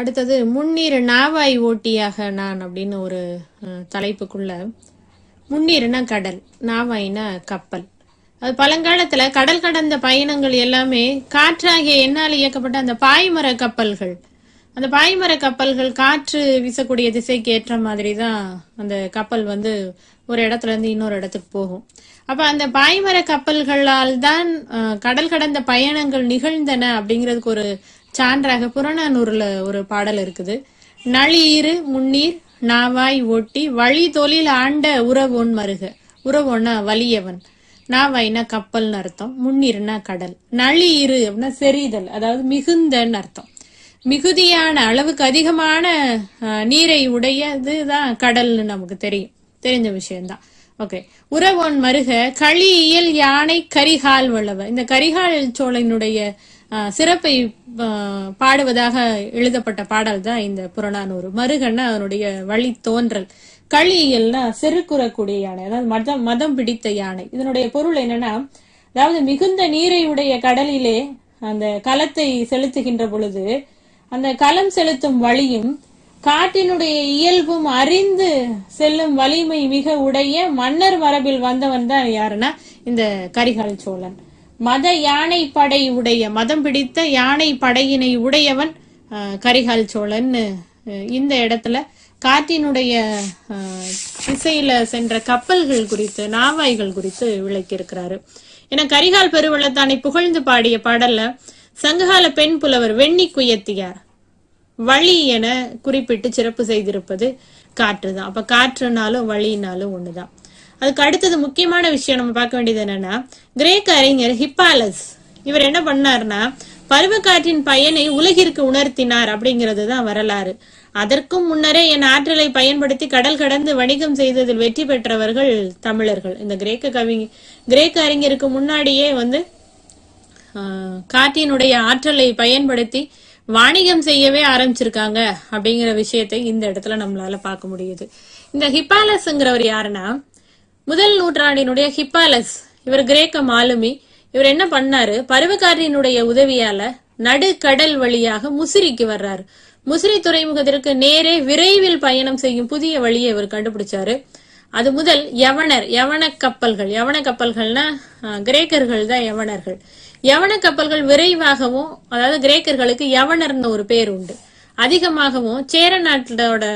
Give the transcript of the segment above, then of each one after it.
அடுத்தது முன்னீர் நாவாய் ஓட்டியாக நான் அப்படின்னு ஒரு தலைப்புக்குள்ள முன்னீர்னா கடல் நாவாயினா கப்பல் அது பழங்காலத்துல கடல் கடந்த பயணங்கள் எல்லாமே காற்றாகிய என்னால் இயக்கப்பட்ட அந்த பாய்மர கப்பல்கள் அந்த பாய்மர கப்பல்கள் காற்று வீசக்கூடிய திசைக்கு ஏற்ற மாதிரி தான் அந்த கப்பல் வந்து ஒரு இடத்துல இருந்து இன்னொரு இடத்துக்கு போகும் அப்ப அந்த பாய்மர கப்பல்களால் தான் கடல் கடந்த பயணங்கள் நிகழ்ந்தன அப்படிங்கிறதுக்கு ஒரு சான்றாக புறநானூர்ல ஒரு பாடல் இருக்குது நளியிரு முன்னீர் நாவாய் ஓட்டி வழி தொழில் ஆண்ட உறவோன் மருக உறவோன்னா வலியவன் நாவாய்னா கப்பல்னு அர்த்தம் முன்னீர்னா கடல் நளியிரு அப்படின்னா செறிதல் அதாவது மிகுந்தன்னு அர்த்தம் மிகுதியான அளவுக்கு அதிகமான நீரை உடையதுதான் தான் கடல்னு நமக்கு தெரியும் தெரிஞ்ச விஷயம்தான் ஓகே உறவோன் மருக களியியல் யானை கரிகால் வளவ இந்த கரிகால் சோழனுடைய சிறப்பை பாடுவதாக எழுதப்பட்ட பாடல் தான் இந்த புறநானூறு மருகன்னா அவனுடைய வழி தோன்றல் களியல்னா செருக்குறக்கூடிய யானை அதாவது மதம் மதம் பிடித்த யானை இதனுடைய பொருள் என்னன்னா அதாவது மிகுந்த நீரை உடைய கடலிலே அந்த கலத்தை செலுத்துகின்ற பொழுது அந்த கலம் செலுத்தும் வழியும் காட்டினுடைய இயல்பும் அறிந்து செல்லும் வலிமை மிக உடைய மன்னர் மரபில் வந்தவன் தான் யாருன்னா இந்த கரிகால் சோழன் மத யானை படை உடைய மதம் பிடித்த யானை படையினை உடையவன் கரிகால் சோழன்னு இந்த இடத்துல காற்றினுடைய திசையில சென்ற கப்பல்கள் குறித்து நாவாய்கள் குறித்து விளக்கியிருக்கிறாரு ஏன்னா கரிகால் பெருவள்ளத்தானை புகழ்ந்து பாடிய பாடல்ல சங்ககால பெண் புலவர் வெண்ணி குயத்தியார் வழி என குறிப்பிட்டு சிறப்பு செய்திருப்பது காற்று தான் அப்ப காற்றுனாலும் வழினாலும் ஒண்ணுதான் அதுக்கு அடுத்தது முக்கியமான விஷயம் நம்ம பார்க்க வேண்டியது என்னன்னா கிரேக்க அறிஞர் ஹிப்பாலஸ் இவர் என்ன பண்ணார்னா பருவக்காற்றின் பயனை உலகிற்கு உணர்த்தினார் அப்படிங்கிறது தான் வரலாறு அதற்கும் முன்னரே என் ஆற்றலை பயன்படுத்தி கடல் கடந்து வணிகம் செய்ததில் வெற்றி பெற்றவர்கள் தமிழர்கள் இந்த கிரேக்க கவி கிரேக்க அறிஞருக்கு முன்னாடியே வந்து காற்றினுடைய ஆற்றலை பயன்படுத்தி வாணிகம் செய்யவே ஆரம்பிச்சிருக்காங்க அப்படிங்கிற விஷயத்தை இந்த இடத்துல நம்மளால பார்க்க முடியுது இந்த ஹிப்பாலஸ்ங்கிறவர் யாருன்னா முதல் நூற்றாண்டினுடைய ஹிப்பாலஸ் இவர் கிரேக்க மாலுமி இவர் என்ன பண்ணாரு பருவக்காரனுடைய உதவியால நடுக்கடல் வழியாக முசிறிக்கு வர்றாரு முசிறி துறைமுகத்திற்கு நேரே விரைவில் பயணம் செய்யும் புதிய வழியை இவர் கண்டுபிடிச்சாரு அது முதல் யவனர் யவன கப்பல்கள் யவன கப்பல்கள்னா கிரேக்கர்கள் தான் யவனர்கள் யவன கப்பல்கள் விரைவாகவும் அதாவது கிரேக்கர்களுக்கு யவனர்னு ஒரு பேர் உண்டு அதிகமாகவும் சேர நாட்டோட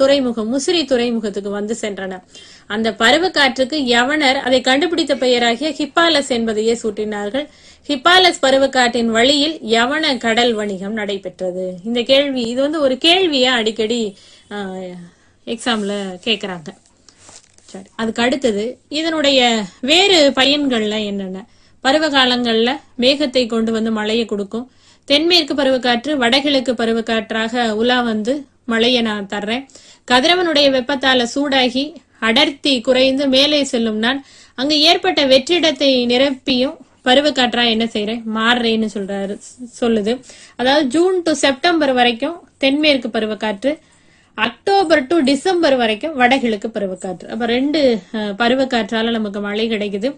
துறைமுகம் முசிறி துறைமுகத்துக்கு வந்து சென்றன அந்த பருவ காற்றுக்கு யவனர் அதை கண்டுபிடித்த பெயராகிய ஹிப்பாலஸ் என்பதையே சூட்டினார்கள் ஹிப்பாலஸ் காட்டின் வழியில் யவன கடல் வணிகம் நடைபெற்றது இந்த கேள்வி இது வந்து ஒரு கேள்வியா அடிக்கடி எக்ஸாம்ல கேக்குறாங்க சரி அதுக்கு அடுத்தது இதனுடைய வேறு பயன்கள்ல என்னென்ன பருவ காலங்கள்ல மேகத்தை கொண்டு வந்து மழையை கொடுக்கும் தென்மேற்கு பருவக்காற்று வடகிழக்கு பருவக்காற்றாக உலா வந்து மழையை நான் தர்றேன் கதிரவனுடைய வெப்பத்தால சூடாகி அடர்த்தி குறைந்து மேலே செல்லும் நான் அங்கு ஏற்பட்ட வெற்றிடத்தை நிரப்பியும் பருவக்காற்றா என்ன செய்யறேன் மாறுறேன்னு சொல்றாரு சொல்லுது அதாவது ஜூன் டு செப்டம்பர் வரைக்கும் தென்மேற்கு பருவக்காற்று அக்டோபர் டு டிசம்பர் வரைக்கும் வடகிழக்கு பருவக்காற்று அப்ப ரெண்டு பருவக்காற்றால நமக்கு மழை கிடைக்குது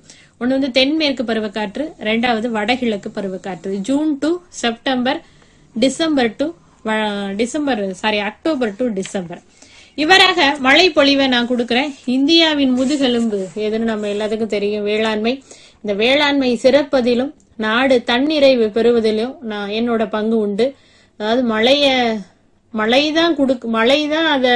ஒன்னு வந்து தென்மேற்கு பருவக்காற்று ரெண்டாவது வடகிழக்கு பருவக்காற்று June to September December to December sorry October to December இவராக மழை பொழிவை நான் கொடுக்கிறேன் இந்தியாவின் முதுகெலும்பு எதுன்னு நம்ம எல்லாத்துக்கும் தெரியும் வேளாண்மை இந்த வேளாண்மை சிறப்பதிலும் நாடு தன்னிறைவு பெறுவதிலும் நான் என்னோட பங்கு உண்டு அதாவது மழைய மழை தான் கொடுக்கு மழை தான் அதை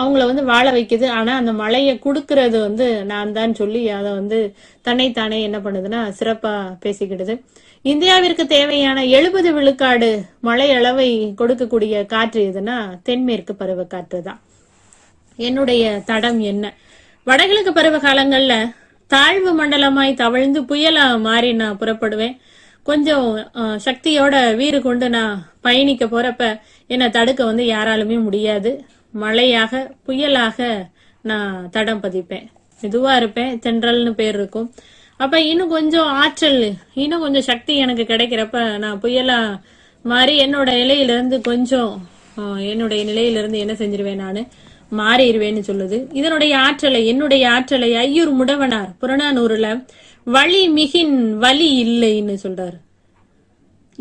அவங்கள வந்து வாழ வைக்குது ஆனா அந்த மழையை கொடுக்கறது வந்து நான் தான் சொல்லி அதை வந்து தன்னைத்தானே என்ன பண்ணுதுன்னா சிறப்பா பேசிக்கிடுது இந்தியாவிற்கு தேவையான எழுபது விழுக்காடு மழை அளவை கொடுக்கக்கூடிய காற்று எதுனா தென்மேற்கு பருவ காற்று தான் என்னுடைய தடம் என்ன வடகிழக்கு பருவ காலங்கள்ல தாழ்வு மண்டலமாய் தவழ்ந்து புயலா மாறி நான் புறப்படுவேன் கொஞ்சம் சக்தியோட வீறு கொண்டு நான் பயணிக்க போறப்ப என்னை தடுக்க வந்து யாராலுமே முடியாது மழையாக புயலாக நான் தடம் பதிப்பேன் இதுவா இருப்பேன் தென்றல்னு பேர் இருக்கும் அப்ப இன்னும் கொஞ்சம் ஆற்றல் இன்னும் கொஞ்சம் சக்தி எனக்கு கிடைக்கிறப்ப நான் புயலா மாறி என்னோட நிலையிலிருந்து கொஞ்சம் என்னுடைய நிலையிலிருந்து என்ன செஞ்சிருவேன் நான் மாறிடுவேன்னு சொல்லுது இதனுடைய ஆற்றலை என்னுடைய ஆற்றலை ஐயூர் முடவனார் புறநானூறுல வழி மிகின் வலி இல்லைன்னு சொல்றாரு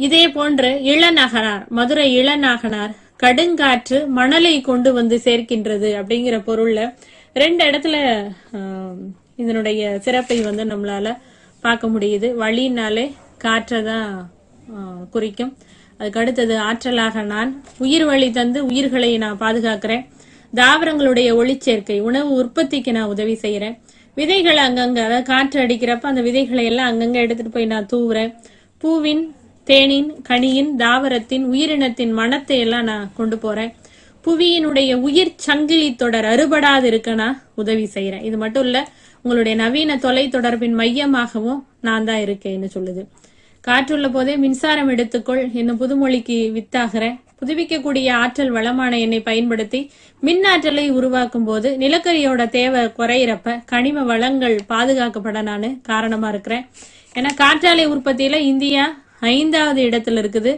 இதே போன்று இளநகனார் மதுரை இளநாகனார் கடுங்காற்று மணலை கொண்டு வந்து சேர்க்கின்றது அப்படிங்கிற பொருள்ல ரெண்டு இடத்துல இதனுடைய சிறப்பை வந்து நம்மளால பார்க்க முடியுது வழினாலே காற்றை தான் குறிக்கும் அதுக்கு அடுத்தது ஆற்றலாக நான் உயிர் வழி தந்து உயிர்களை நான் பாதுகாக்கிறேன் தாவரங்களுடைய ஒளிச்சேர்க்கை உணவு உற்பத்திக்கு நான் உதவி செய்யறேன் விதைகளை அங்கங்க அதாவது காற்று அடிக்கிறப்ப அந்த விதைகளை எல்லாம் அங்கங்க எடுத்துட்டு போய் நான் தூவுறேன் பூவின் தேனின் கனியின் தாவரத்தின் உயிரினத்தின் மனத்தை எல்லாம் நான் கொண்டு போறேன் புவியினுடைய உயிர் சங்கிலி தொடர் அறுபடாது இருக்க நான் உதவி செய்யறேன் இது மட்டும் இல்ல உங்களுடைய நவீன தொலை தொடர்பின் மையமாகவும் நான் தான் இருக்கேன்னு சொல்லுது காற்றுள்ள போதே மின்சாரம் எடுத்துக்கொள் என்ன புதுமொழிக்கு வித்தாகிற புதுப்பிக்கக்கூடிய ஆற்றல் வளமான எண்ணை பயன்படுத்தி மின் ஆற்றலை உருவாக்கும் போது நிலக்கரியோட தேவை குறையிறப்ப கனிம வளங்கள் பாதுகாக்கப்பட நான் காரணமா இருக்கிறேன் ஏன்னா காற்றாலை உற்பத்தியில இந்தியா ஐந்தாவது இடத்துல இருக்குது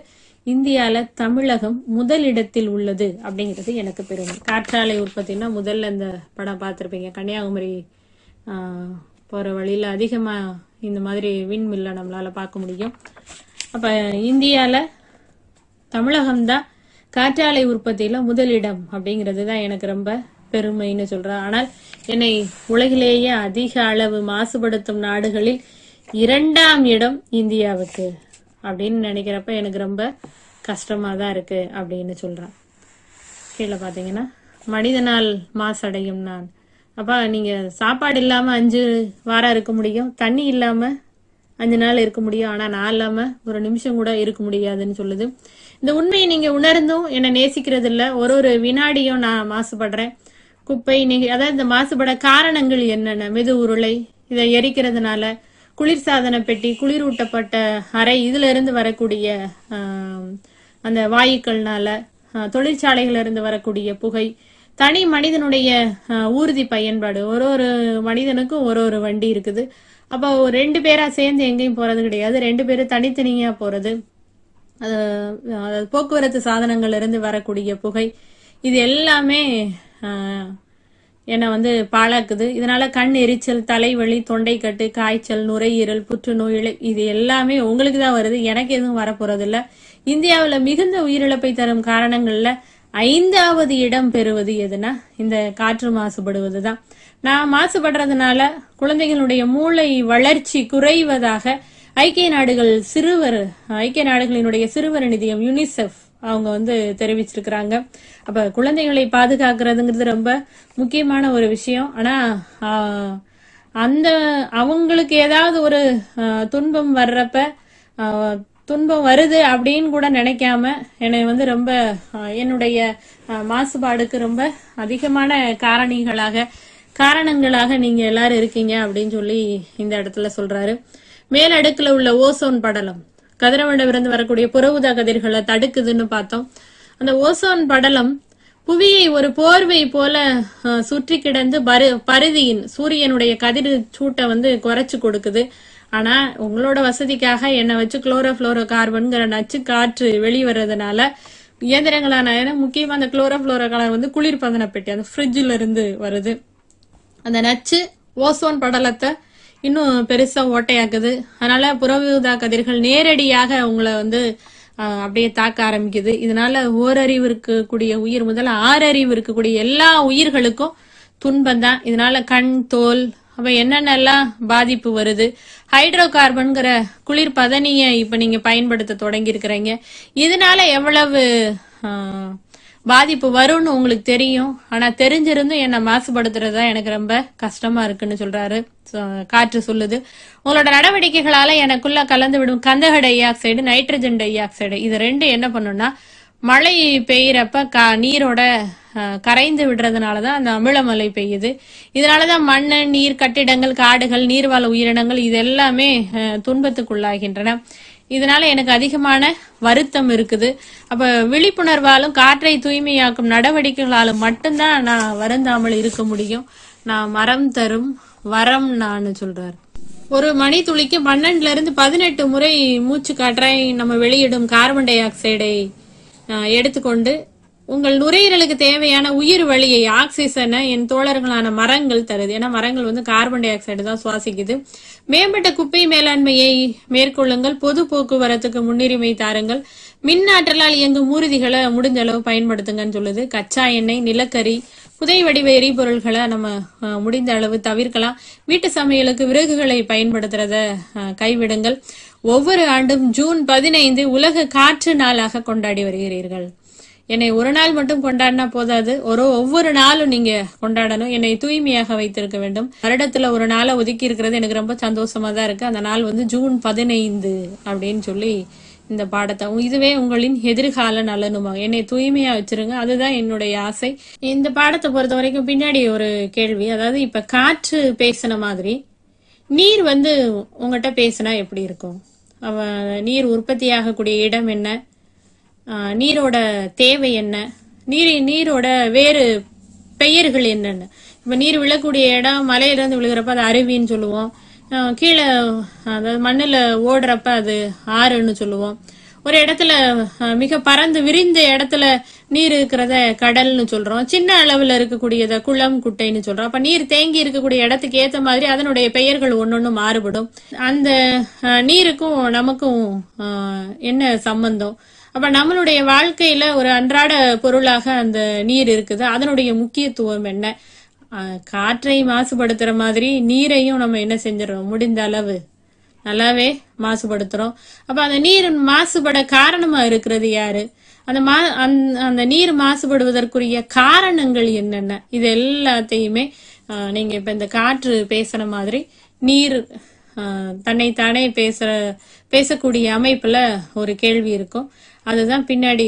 இந்தியால தமிழகம் முதல் இடத்தில் உள்ளது அப்படிங்கிறது எனக்கு பெருமை காற்றாலை உற்பத்தினா முதல்ல இந்த படம் பார்த்துருப்பீங்க கன்னியாகுமரி போற வழியில அதிகமா இந்த மாதிரி விண்மில்ல நம்மளால பார்க்க முடியும் அப்ப இந்தியால தமிழகம்தான் காற்றாலை உற்பத்தியில முதலிடம் அப்படிங்கிறது தான் எனக்கு ரொம்ப பெருமைன்னு சொல்றேன் ஆனால் என்னை உலகிலேயே அதிக அளவு மாசுபடுத்தும் நாடுகளில் இரண்டாம் இடம் இந்தியாவுக்கு அப்படின்னு நினைக்கிறப்ப எனக்கு ரொம்ப கஷ்டமாக தான் இருக்குது அப்படின்னு சொல்கிறான் கீழே பார்த்தீங்கன்னா மனிதனால் மாசடையும் நான் அப்பா நீங்கள் சாப்பாடு இல்லாமல் அஞ்சு வாரம் இருக்க முடியும் தண்ணி இல்லாமல் அஞ்சு நாள் இருக்க முடியும் ஆனால் நான் இல்லாமல் ஒரு நிமிஷம் கூட இருக்க முடியாதுன்னு சொல்லுது இந்த உண்மையை நீங்கள் உணர்ந்தும் என்னை நேசிக்கிறது இல்லை ஒரு ஒரு வினாடியும் நான் மாசுபடுறேன் குப்பை நீங்கள் அதாவது இந்த மாசுபட காரணங்கள் என்னென்ன மெது உருளை இதை எரிக்கிறதுனால குளிர்சாதன பெட்டி குளிரூட்டப்பட்ட அறை இதுல இருந்து வரக்கூடிய அந்த வாயுக்கள்னால தொழிற்சாலைகள் இருந்து வரக்கூடிய புகை தனி மனிதனுடைய ஊர்தி பயன்பாடு ஒரு ஒரு மனிதனுக்கும் ஒரு ஒரு வண்டி இருக்குது அப்போ ரெண்டு பேரா சேர்ந்து எங்கேயும் போறது கிடையாது ரெண்டு பேரும் தனித்தனியா போறது போக்குவரத்து சாதனங்கள்ல இருந்து வரக்கூடிய புகை இது எல்லாமே என்னை வந்து பாழாக்குது இதனால கண் எரிச்சல் தலைவலி தொண்டைக்கட்டு காய்ச்சல் நுரையீரல் புற்றுநோய் இது எல்லாமே உங்களுக்கு தான் வருது எனக்கு எதுவும் வரப்போறது இல்ல இந்தியாவில் மிகுந்த உயிரிழப்பை தரும் காரணங்கள்ல ஐந்தாவது இடம் பெறுவது எதுனா இந்த காற்று மாசுபடுவது தான் நான் மாசுபடுறதுனால குழந்தைகளுடைய மூளை வளர்ச்சி குறைவதாக ஐக்கிய நாடுகள் சிறுவர் ஐக்கிய நாடுகளினுடைய சிறுவர் நிதியம் யுனிசெஃப் அவங்க வந்து தெரிவிச்சிருக்கிறாங்க அப்ப குழந்தைகளை பாதுகாக்கிறதுங்கிறது ரொம்ப முக்கியமான ஒரு விஷயம் ஆனா அந்த அவங்களுக்கு ஏதாவது ஒரு துன்பம் வர்றப்ப துன்பம் வருது அப்படின்னு கூட நினைக்காம என்னை வந்து ரொம்ப என்னுடைய மாசுபாடுக்கு ரொம்ப அதிகமான காரணிகளாக காரணங்களாக நீங்க எல்லாரும் இருக்கீங்க அப்படின்னு சொல்லி இந்த இடத்துல சொல்றாரு மேலடுக்குல உள்ள ஓசோன் படலம் கதிரவனிடமிருந்து வரக்கூடிய புறவுதா கதிர்களை தடுக்குதுன்னு பார்த்தோம் அந்த ஓசோன் படலம் புவியை ஒரு போர்வை போல சுற்றி கிடந்து பரு பருதியின் சூரியனுடைய கதிர் சூட்டை வந்து குறைச்சு கொடுக்குது ஆனா உங்களோட வசதிக்காக என்னை வச்சு புளோரோ கார்பன்கிற நச்சு காற்று வெளிவரதுனால இயந்திரங்களான முக்கியமா அந்த புளோரோ கலர் வந்து குளிர்பதன பெட்டி அந்த ஃப்ரிட்ஜில் இருந்து வருது அந்த நச்சு ஓசோன் படலத்தை இன்னும் பெருசா ஓட்டையாக்குது அதனால புறவிதா கதிர்கள் நேரடியாக உங்களை வந்து அப்படியே தாக்க ஆரம்பிக்குது இதனால ஓரறிவு இருக்கக்கூடிய உயிர் முதல்ல ஆறறிவு இருக்கக்கூடிய எல்லா உயிர்களுக்கும் துன்பம் தான் இதனால கண் தோல் அப்ப என்னென்னலாம் பாதிப்பு வருது ஹைட்ரோ கார்பன்கிற குளிர் பதனிய இப்ப நீங்க பயன்படுத்த தொடங்கி இருக்கிறீங்க இதனால எவ்வளவு பாதிப்பு வரும்னு உங்களுக்கு தெரியும் ஆனா தெரிஞ்சிருந்தும் என்னை மாசுபடுத்துறது தான் எனக்கு ரொம்ப கஷ்டமா இருக்குன்னு சொல்றாரு காற்று சொல்லுது உங்களோட நடவடிக்கைகளால எனக்குள்ள கலந்து விடும் கந்தக dioxide nitrogen dioxide இது ரெண்டு என்ன பண்ணும்னா மழை பெய்யறப்ப நீரோட கரைந்து விடுறதுனாலதான் அந்த அந்த அமிழமலை பெய்யுது இதனால தான் நீர் கட்டிடங்கள் காடுகள் நீர்வாழ உயிரினங்கள் இது எல்லாமே துன்பத்துக்குள்ளாகின்றன இதனால எனக்கு அதிகமான வருத்தம் இருக்குது அப்ப விழிப்புணர்வாலும் காற்றை தூய்மையாக்கும் நடவடிக்கைகளாலும் மட்டும்தான் நான் வருந்தாமல் இருக்க முடியும் நான் மரம் தரும் வரம் நான் சொல்றாரு ஒரு மணி துளிக்கு பன்னெண்டுல இருந்து பதினெட்டு முறை மூச்சு காற்றை நம்ம வெளியிடும் கார்பன் டை ஆக்சைடை எடுத்துக்கொண்டு உங்கள் நுரையீரலுக்கு தேவையான உயிர் வழியை ஆக்சிஜனை என் தோழர்களான மரங்கள் தருது ஏன்னா மரங்கள் வந்து கார்பன் டை ஆக்சைடு தான் சுவாசிக்குது மேம்பட்ட குப்பை மேலாண்மையை மேற்கொள்ளுங்கள் பொது போக்குவரத்துக்கு முன்னுரிமை தாருங்கள் மின் ஆற்றலால் இயங்கும் ஊர்திகளை முடிஞ்ச அளவு பயன்படுத்துங்கன்னு சொல்லுது கச்சா எண்ணெய் நிலக்கரி புதை வடிவ எரிபொருள்களை நம்ம முடிந்த அளவு தவிர்க்கலாம் வீட்டு சமையலுக்கு விறகுகளை பயன்படுத்துறத கைவிடுங்கள் ஒவ்வொரு ஆண்டும் ஜூன் பதினைந்து உலக காற்று நாளாக கொண்டாடி வருகிறீர்கள் என்னை ஒரு நாள் மட்டும் கொண்டாடினா போதாது ஒரு ஒவ்வொரு நாளும் நீங்க கொண்டாடணும் என்னை தூய்மையாக வைத்திருக்க வேண்டும் வருடத்துல ஒரு நாளை ஒதுக்கி இருக்கிறது எனக்கு ரொம்ப சந்தோஷமா தான் இருக்கு அந்த நாள் வந்து ஜூன் பதினைந்து அப்படின்னு சொல்லி இந்த பாடத்தை இதுவே உங்களின் எதிர்கால நலனுமா என்னை தூய்மையா வச்சிருங்க அதுதான் என்னுடைய ஆசை இந்த பாடத்தை பொறுத்த வரைக்கும் பின்னாடி ஒரு கேள்வி அதாவது இப்ப காற்று பேசின மாதிரி நீர் வந்து உங்ககிட்ட பேசினா எப்படி இருக்கும் நீர் ஆகக்கூடிய இடம் என்ன நீரோட தேவை என்ன நீர் நீரோட வேறு பெயர்கள் என்னென்ன இப்போ நீர் விழக்கூடிய இடம் மலையிலேருந்து விழுகிறப்ப அது அருவின்னு சொல்லுவோம் கீழே அதாவது மண்ணில் ஓடுறப்ப அது ஆறுன்னு சொல்லுவோம் ஒரு இடத்துல மிக பறந்து விரிந்த இடத்துல நீர் இருக்கிறத கடல்னு சொல்றோம் சின்ன அளவுல இருக்கக்கூடியத குளம் குட்டைன்னு சொல்றோம் அப்ப நீர் தேங்கி இருக்கக்கூடிய இடத்துக்கு ஏத்த மாதிரி அதனுடைய பெயர்கள் ஒன்னொன்னு மாறுபடும் அந்த நீருக்கும் நமக்கும் என்ன சம்பந்தம் அப்ப நம்மளுடைய வாழ்க்கையில ஒரு அன்றாட பொருளாக அந்த நீர் இருக்குது அதனுடைய முக்கியத்துவம் என்ன காற்றை மாசுபடுத்துற மாதிரி நீரையும் நம்ம என்ன செஞ்சிடறோம் முடிந்த அளவு நல்லாவே மாசுபடுத்துறோம் அப்ப அந்த நீர் மாசுபட காரணமா இருக்கிறது யாரு அந்த மா அந்த நீர் மாசுபடுவதற்குரிய காரணங்கள் என்னென்ன இது எல்லாத்தையுமே நீங்க இப்ப இந்த காற்று பேசுற மாதிரி நீர் தன்னைத்தானே பேசுற பேசக்கூடிய அமைப்புல ஒரு கேள்வி இருக்கும் அதுதான் பின்னாடி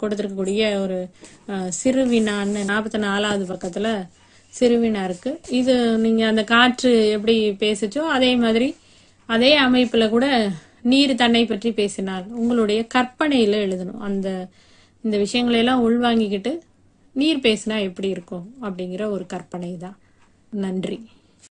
கொடுத்துருக்கக்கூடிய ஒரு சிறுவினான்னு நாற்பத்தி நாலாவது பக்கத்தில் சிறுவினா இருக்கு இது நீங்கள் அந்த காற்று எப்படி பேசுச்சோ அதே மாதிரி அதே அமைப்பில் கூட நீர் தன்னை பற்றி பேசினால் உங்களுடைய கற்பனையில் எழுதணும் அந்த இந்த விஷயங்களையெல்லாம் உள்வாங்கிக்கிட்டு நீர் பேசினா எப்படி இருக்கும் அப்படிங்கிற ஒரு கற்பனை தான் நன்றி